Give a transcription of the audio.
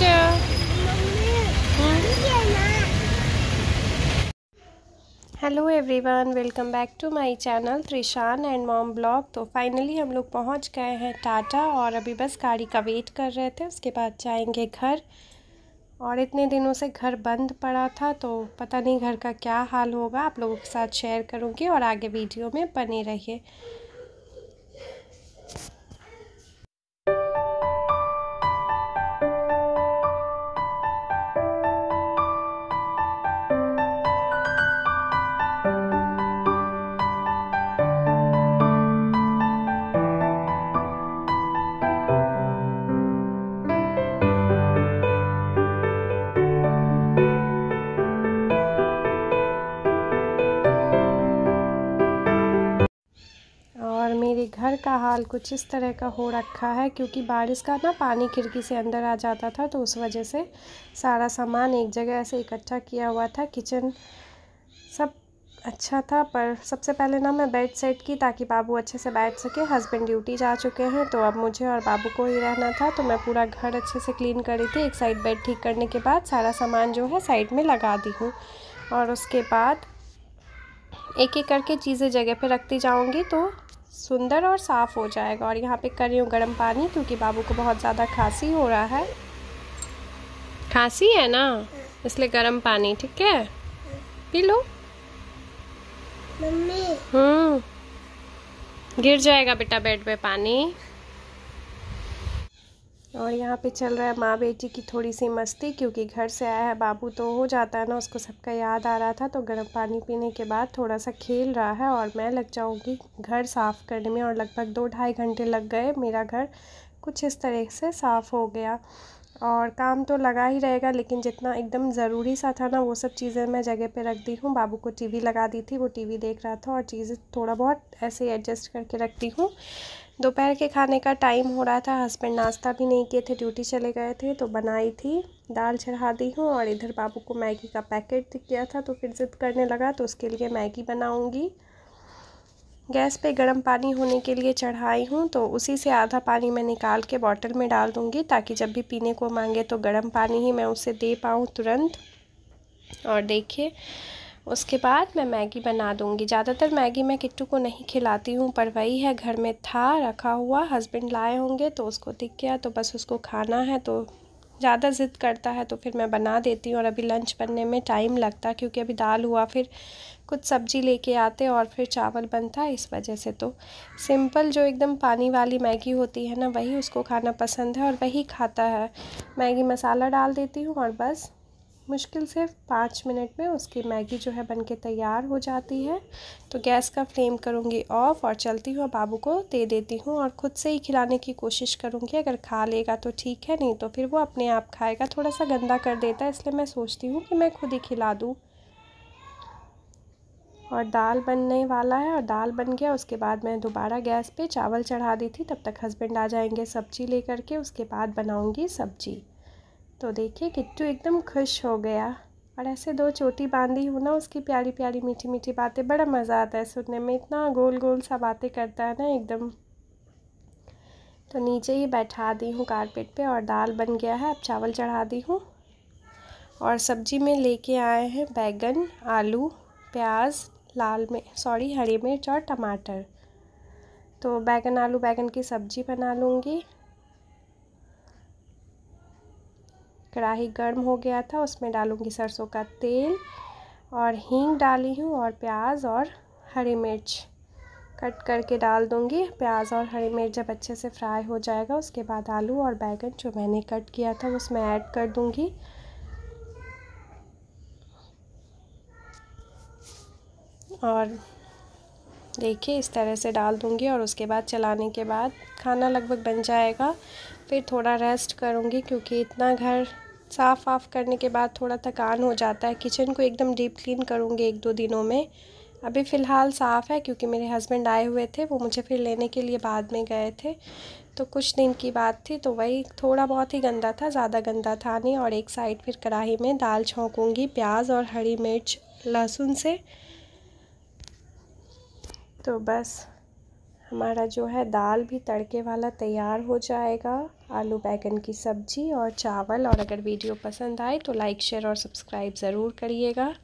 बेटा hello everyone welcome back to my channel Trishan and mom vlog तो finally हम लोग पहुंच गए हैं टाटा और अभी बस गाड़ी का वेट कर रहे थे उसके बाद जाएंगे घर और इतने दिनों से घर बंद पड़ा था तो पता नहीं घर का क्या हाल होगा आप लोगों के साथ शेयर करूँगी और आगे वीडियो में बने रहिए का हाल कुछ इस तरह का हो रखा है क्योंकि बारिश का ना पानी खिड़की से अंदर आ जाता था तो उस वजह से सारा सामान एक जगह ऐसे इकट्ठा किया हुआ था किचन सब अच्छा था पर सबसे पहले ना मैं बेड सेट की ताकि बाबू अच्छे से बैठ सके हस्बैंड ड्यूटी जा चुके हैं तो अब मुझे और बाबू को ही रहना था तो मैं पूरा घर अच्छे से क्लीन करी थी एक साइड बेड ठीक करने के बाद सारा सामान जो है साइड में लगा दी हूँ और उसके बाद एक एक करके चीज़ें जगह पे रखती जाऊँगी तो सुंदर और साफ़ हो जाएगा और यहाँ पे कर रही हूँ गर्म पानी क्योंकि बाबू को बहुत ज़्यादा खांसी हो रहा है खांसी है ना इसलिए गर्म पानी ठीक है पी लो मम्मी हम्म गिर जाएगा बेटा बेड पे पानी और यहाँ पे चल रहा है माँ बेटी की थोड़ी सी मस्ती क्योंकि घर से आया है बाबू तो हो जाता है ना उसको सबका याद आ रहा था तो गर्म पानी पीने के बाद थोड़ा सा खेल रहा है और मैं लग जाऊँगी घर साफ़ करने में और लगभग दो ढाई घंटे लग गए मेरा घर कुछ इस तरह से साफ़ हो गया और काम तो लगा ही रहेगा लेकिन जितना एकदम ज़रूरी सा था ना वो सब चीज़ें मैं जगह पे रख दी हूँ बाबू को टीवी लगा दी थी वो टीवी देख रहा था और चीज़ें थोड़ा बहुत ऐसे एडजस्ट करके रखती हूँ दोपहर के खाने का टाइम हो रहा था हस्बैंड नाश्ता भी नहीं किए थे ड्यूटी चले गए थे तो बनाई थी दाल चढ़ा दी हूँ और इधर बाबू को मैगी का पैकेट दिख गया था तो फिर ज़िद करने लगा तो उसके लिए मैगी बनाऊँगी गैस पे गर्म पानी होने के लिए चढ़ाई हूँ तो उसी से आधा पानी मैं निकाल के बॉटल में डाल दूँगी ताकि जब भी पीने को मांगे तो गर्म पानी ही मैं उसे दे पाऊँ तुरंत और देखिए उसके बाद मैं मैगी बना दूंगी ज़्यादातर मैगी मैं किट्टू को नहीं खिलाती हूँ पर वही है घर में था रखा हुआ हस्बैंड लाए होंगे तो उसको दिख गया तो बस उसको खाना है तो ज़्यादा ज़िद करता है तो फिर मैं बना देती हूँ और अभी लंच बनने में टाइम लगता क्योंकि अभी दाल हुआ फिर कुछ सब्जी लेके आते और फिर चावल बनता इस वजह से तो सिंपल जो एकदम पानी वाली मैगी होती है ना वही उसको खाना पसंद है और वही खाता है मैगी मसाला डाल देती हूँ और बस मुश्किल से पाँच मिनट में उसकी मैगी जो है बन के तैयार हो जाती है तो गैस का फ्लेम करूँगी ऑफ़ और चलती हूँ बाबू को दे देती हूँ और ख़ुद से ही खिलाने की कोशिश करूँगी अगर खा लेगा तो ठीक है नहीं तो फिर वो अपने आप खाएगा थोड़ा सा गंदा कर देता है इसलिए मैं सोचती हूँ कि मैं खुद ही खिला दूँ और दाल बनने वाला है और दाल बन गया उसके बाद मैं दोबारा गैस पे चावल चढ़ा दी थी तब तक हस्बैंड आ जाएंगे सब्जी लेकर के उसके बाद बनाऊंगी सब्जी तो देखिए किट्टू एकदम खुश हो गया और ऐसे दो चोटी बांधी हो ना उसकी प्यारी प्यारी मीठी मीठी बातें बड़ा मज़ा आता है सुनने में इतना गोल गोल सा बातें करता है ना एकदम तो नीचे ही बैठा दी हूँ कारपेट पे और दाल बन गया है अब चावल चढ़ा दी हूँ और सब्जी में लेके आए हैं बैगन आलू प्याज लाल में सॉरी हरी मिर्च और टमाटर तो बैगन आलू बैगन की सब्ज़ी बना लूँगी कढ़ाही गर्म हो गया था उसमें डालूँगी सरसों का तेल और हींग डाली हूँ और प्याज और हरी मिर्च कट करके डाल दूँगी प्याज और हरी मिर्च जब अच्छे से फ्राई हो जाएगा उसके बाद आलू और बैगन जो मैंने कट किया था उसमें ऐड कर दूँगी और देखिए इस तरह से डाल दूँगी और उसके बाद चलाने के बाद खाना लगभग बन जाएगा फिर थोड़ा रेस्ट करूँगी क्योंकि इतना घर साफ़ ऑफ़ करने के बाद थोड़ा थकान हो जाता है किचन को एकदम डीप क्लीन करूँगी एक दो दिनों में अभी फ़िलहाल साफ़ है क्योंकि मेरे हस्बैंड आए हुए थे वो मुझे फिर लेने के लिए बाद में गए थे तो कुछ दिन की बात थी तो वही थोड़ा बहुत ही गंदा था ज़्यादा गंदा था नहीं और एक साइड फिर कढ़ाई में दाल छोंकूँगी प्याज और हरी मिर्च लहसुन से तो बस हमारा जो है दाल भी तड़के वाला तैयार हो जाएगा आलू बैगन की सब्ज़ी और चावल और अगर वीडियो पसंद आए तो लाइक शेयर और सब्सक्राइब ज़रूर करिएगा